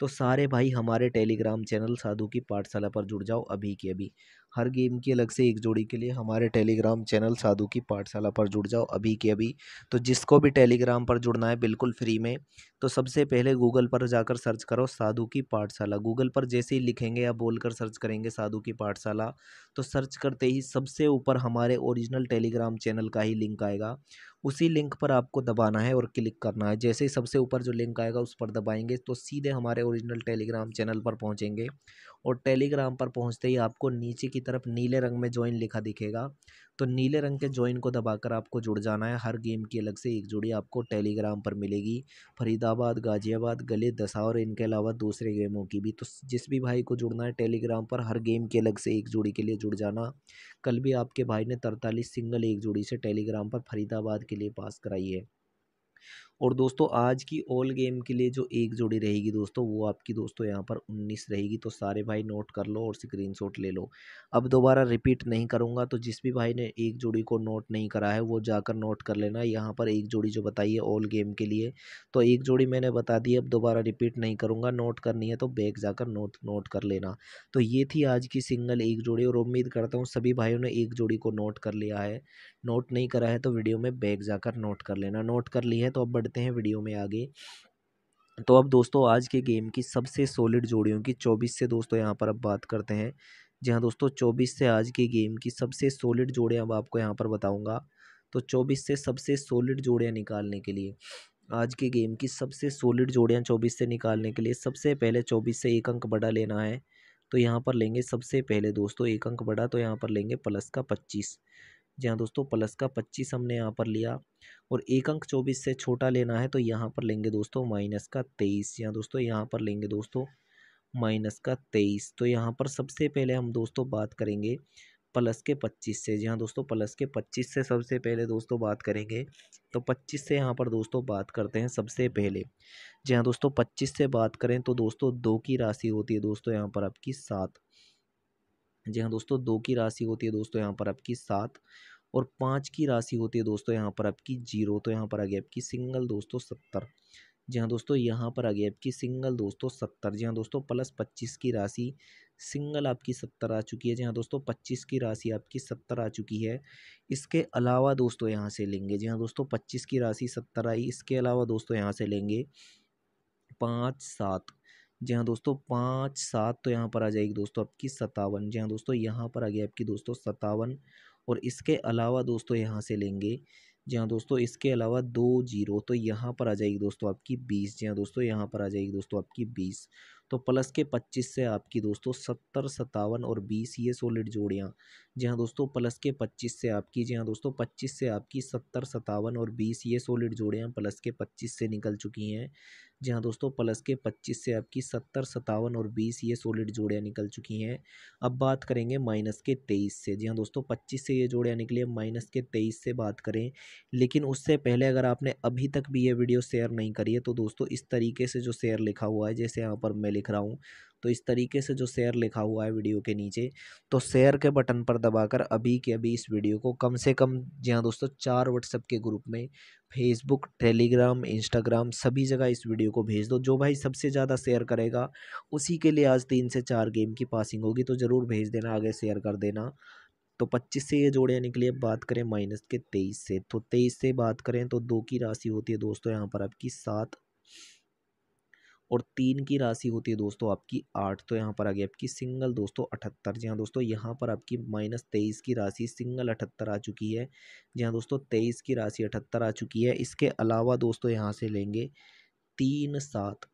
तो सारे भाई हमारे टेलीग्राम चैनल साधु की पाठशाला पर जुड़ जाओ अभी के अभी हर गेम की अलग से एक जोड़ी के लिए हमारे टेलीग्राम चैनल साधु की पाठशाला पर जुड़ जाओ अभी के अभी तो जिसको भी टेलीग्राम पर जुड़ना है बिल्कुल फ्री में तो सबसे पहले गूगल पर जाकर सर्च करो साधु की पाठशाला गूगल पर जैसे ही लिखेंगे या बोलकर सर्च करेंगे साधु की पाठशाला तो सर्च करते ही सबसे ऊपर हमारे ओरिजिनल टेलीग्राम चैनल का ही लिंक आएगा उसी लिंक पर आपको दबाना है और क्लिक करना है जैसे ही सबसे ऊपर जो लिंक आएगा उस पर दबाएंगे तो सीधे हमारे ओरिजिनल टेलीग्राम चैनल पर पहुंचेंगे और टेलीग्राम पर पहुँचते ही आपको नीचे की तरफ नीले रंग में ज्वाइन लिखा दिखेगा तो नीले रंग के ज्वाइन को दबाकर आपको जुड़ जाना है हर गेम की अलग से एक जुड़ी आपको टेलीग्राम पर मिलेगी फरीदाबाद गाज़ियाबाद गले दशा और इनके अलावा दूसरे गेमों की भी तो जिस भी भाई को जुड़ना है टेलीग्राम पर हर गेम की अलग से एक जुड़ी के लिए जुड़ जाना कल भी आपके भाई ने तरतालीस सिंगल एक जुड़ी से टेलीग्राम पर फरीदाबाद के लिए पास कराई है और दोस्तों आज की ऑल गेम के लिए जो एक जोड़ी रहेगी दोस्तों वो आपकी दोस्तों यहाँ पर उन्नीस रहेगी तो सारे भाई नोट कर लो और स्क्रीन ले लो अब दोबारा रिपीट नहीं करूँगा तो जिस भी भाई ने एक जोड़ी को नोट नहीं करा है वो जाकर नोट कर लेना यहाँ पर एक जोड़ी जो बताई है ऑल गेम के लिए तो एक जोड़ी मैंने बता दी अब दोबारा रिपीट नहीं करूँगा नोट करनी है तो बैग जाकर नोट नोट कर लेना तो ये थी आज की सिंगल एक जोड़ी और उम्मीद करता हूँ सभी भाइयों ने एक जोड़ी को नोट कर लिया है नोट नहीं करा है तो वीडियो में बैग जाकर नोट कर लेना नोट कर ली है तो अब बढ़ते हैं वीडियो में आगे तो अब दोस्तों आज के गेम की सबसे सॉलिड जोड़ियों की चौबीस से दोस्तों यहाँ पर अब बात करते हैं जी हाँ दोस्तों चौबीस से आज के गेम की सबसे सॉलिड जोड़े अब आपको यहाँ पर बताऊँगा तो चौबीस से सबसे सॉलिड जोड़ियाँ निकालने के लिए आज के गेम की सबसे सॉलिड जोड़ियाँ चौबीस से निकालने के लिए सबसे पहले चौबीस से एक अंक बड़ा लेना है तो यहाँ पर लेंगे सबसे पहले दोस्तों एक अंक बड़ा तो यहाँ पर लेंगे प्लस का पच्चीस जी हाँ दोस्तों प्लस का पच्चीस हमने यहाँ पर लिया और एक अंक चौबीस से छोटा लेना है तो यहाँ पर लेंगे दोस्तों माइनस का तेईस जी हाँ दोस्तों यहाँ पर लेंगे दोस्तों माइनस का तेईस तो यहाँ पर सबसे पहले हम दोस्तों बात करेंगे प्लस के पच्चीस से जी हाँ दोस्तों प्लस के पच्चीस से सबसे पहले दोस्तों बात करेंगे तो पच्चीस से यहाँ पर दोस्तों बात करते हैं सबसे पहले जी हाँ दोस्तों पच्चीस से बात करें तो दोस्तों दो की राशि होती है दोस्तों यहाँ पर आपकी सात जी हाँ दोस्तों दो की राशि होती है दोस्तों यहाँ पर आपकी सात और पाँच की राशि होती है दोस्तों यहाँ पर आपकी जीरो तो यहाँ पर आ गई आपकी सिंगल दोस्तों सत्तर जी हाँ दोस्तों यहाँ पर आ गई आपकी सिंगल दोस्तों सत्तर जी हाँ दोस्तों प्लस पच्चीस की राशि सिंगल आपकी सत्तर आ चुकी है जी हाँ दोस्तों पच्चीस की राशि आपकी सत्तर आ चुकी है इसके अलावा दोस्तों यहाँ से लेंगे जी हाँ दोस्तों पच्चीस की राशि सत्तर आई इसके अलावा दोस्तों यहाँ से लेंगे पाँच सात जी हाँ दोस्तों पाँच सात तो यहाँ पर आ जाएगी दोस्तों आपकी सतावन जी हाँ दोस्तों यहाँ पर आ गई आपकी दोस्तों सतावन और इसके अलावा दोस्तों यहाँ से लेंगे जी हाँ दोस्तों इसके अलावा दो जीरो तो यहाँ पर आ जाएगी दोस्तों आपकी बीस जी हाँ दोस्तों यहाँ पर आ जाएगी दोस्तों आपकी बीस तो प्लस के पच्चीस से आपकी दोस्तों सत्तर सतावन और बीस ये सोलिड जोड़ियाँ जी हाँ दोस्तों प्लस के पच्चीस से आपकी जी हाँ दोस्तों पच्चीस से आपकी सत्तर सतावन और बीस ये सोलिड जोड़ियाँ प्लस के पच्चीस से निकल चुकी हैं जी हाँ दोस्तों प्लस के 25 से आपकी सत्तर सत्तावन और 20 ये सॉलिड जोड़ियाँ निकल चुकी हैं अब बात करेंगे माइनस के 23 से जी हाँ दोस्तों 25 से ये जोड़ियाँ निकली माइनस के 23 से बात करें लेकिन उससे पहले अगर आपने अभी तक भी ये वीडियो शेयर नहीं करी है तो दोस्तों इस तरीके से जो शेयर लिखा हुआ है जैसे यहाँ पर मैं लिख रहा हूँ तो इस तरीके से जो शेयर लिखा हुआ है वीडियो के नीचे तो शेयर के बटन पर दबाकर अभी के अभी इस वीडियो को कम से कम जी हाँ दोस्तों चार व्हाट्सएप के ग्रुप में फेसबुक टेलीग्राम इंस्टाग्राम सभी जगह इस वीडियो को भेज दो जो भाई सबसे ज़्यादा शेयर करेगा उसी के लिए आज तीन से चार गेम की पासिंग होगी तो ज़रूर भेज देना आगे शेयर कर देना तो पच्चीस से ये जोड़े निकली अब बात करें माइनस के तेईस से तो तेईस से बात करें तो दो की राशि होती है दोस्तों यहाँ पर आपकी सात और तीन की राशि होती है दोस्तों आपकी आठ तो यहाँ पर आ गई आपकी सिंगल दोस्तों अठहत्तर जी हाँ दोस्तों यहाँ पर आपकी माइनस तेईस की राशि सिंगल अठहत्तर आ चुकी है जी हाँ दोस्तों तेईस की राशि अठहत्तर आ चुकी है इसके अलावा दोस्तों यहाँ से लेंगे तीन सात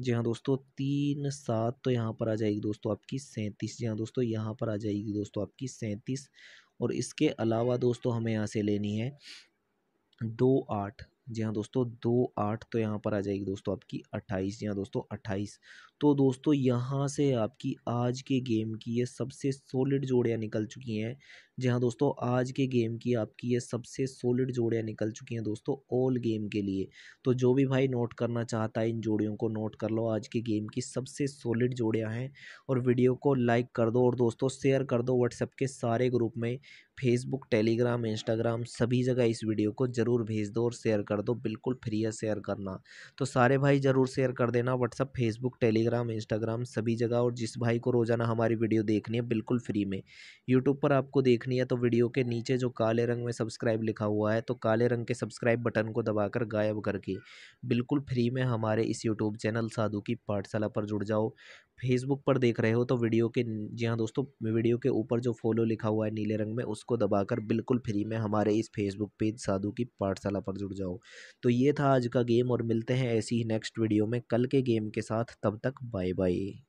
जी हाँ दोस्तों तीन सात तो यहाँ पर आ जाएगी दोस्तों आपकी सैंतीस जी हाँ दोस्तों यहाँ पर आ जाएगी दोस्तों आपकी सैंतीस और इसके अलावा दोस्तों हमें यहाँ से लेनी है दो आठ जी हाँ दोस्तों दो आठ तो यहाँ पर आ जाएगी दोस्तों आपकी अट्ठाईस जी हाँ दोस्तों अट्ठाईस तो दोस्तों यहाँ से आपकी आज के गेम की ये सबसे सॉलिड जोड़ियाँ निकल चुकी हैं जी हाँ दोस्तों आज के गेम की आपकी ये सबसे सॉलिड जोड़ियाँ निकल चुकी हैं दोस्तों ऑल गेम के लिए तो जो भी भाई नोट करना चाहता है इन जोड़ियों को नोट कर लो आज के गेम की सबसे सॉलिड जोड़ियाँ हैं और वीडियो को लाइक कर दो और दोस्तों शेयर कर दो व्हाट्सएप के सारे ग्रुप में फेसबुक टेलीग्राम इंस्टाग्राम सभी जगह इस वीडियो को ज़रूर भेज दो और शेयर कर दो बिल्कुल फ्री है शेयर करना तो सारे भाई ज़रूर शेयर कर देना व्हाट्सअप फेसबुक टेलीग्राम इंस्टाग्राम सभी जगह और जिस भाई को रोज़ाना हमारी वीडियो देखनी है बिल्कुल फ्री में यूट्यूब पर आपको देख देखनी है तो वीडियो के नीचे जो काले रंग में सब्सक्राइब लिखा हुआ है तो काले रंग के सब्सक्राइब बटन को दबाकर गायब करके बिल्कुल फ्री में हमारे इस यूट्यूब चैनल साधु की पाठशाला पर जुड़ जाओ फेसबुक पर देख रहे हो तो वीडियो के जी हाँ दोस्तों वीडियो के ऊपर जो फॉलो लिखा हुआ है नीले रंग में उसको दबाकर बिल्कुल फ्री में हमारे इस फेसबुक पेज साधु की पाठशाला पर जुड़ जाओ तो ये था आज का गेम और मिलते हैं ऐसी ही नेक्स्ट वीडियो में कल के गेम के साथ तब तक बाय बाय